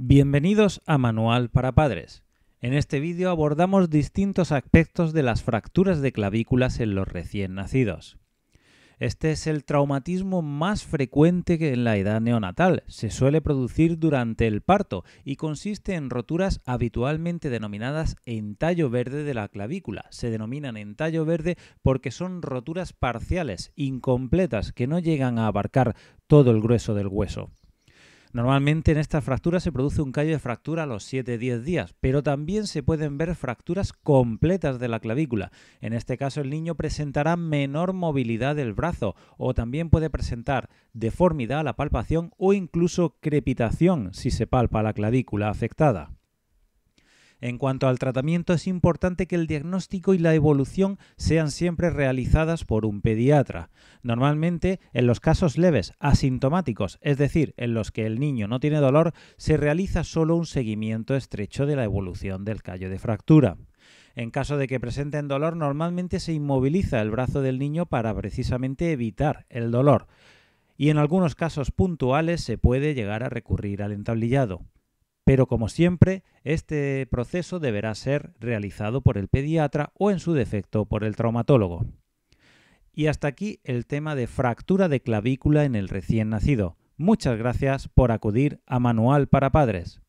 Bienvenidos a Manual para Padres. En este vídeo abordamos distintos aspectos de las fracturas de clavículas en los recién nacidos. Este es el traumatismo más frecuente que en la edad neonatal. Se suele producir durante el parto y consiste en roturas habitualmente denominadas entallo verde de la clavícula. Se denominan entallo verde porque son roturas parciales, incompletas, que no llegan a abarcar todo el grueso del hueso. Normalmente en estas fracturas se produce un callo de fractura a los 7-10 días, pero también se pueden ver fracturas completas de la clavícula. En este caso el niño presentará menor movilidad del brazo o también puede presentar deformidad a la palpación o incluso crepitación si se palpa la clavícula afectada. En cuanto al tratamiento, es importante que el diagnóstico y la evolución sean siempre realizadas por un pediatra. Normalmente, en los casos leves, asintomáticos, es decir, en los que el niño no tiene dolor, se realiza solo un seguimiento estrecho de la evolución del callo de fractura. En caso de que presenten dolor, normalmente se inmoviliza el brazo del niño para precisamente evitar el dolor. Y en algunos casos puntuales se puede llegar a recurrir al entablillado. Pero como siempre, este proceso deberá ser realizado por el pediatra o en su defecto por el traumatólogo. Y hasta aquí el tema de fractura de clavícula en el recién nacido. Muchas gracias por acudir a Manual para Padres.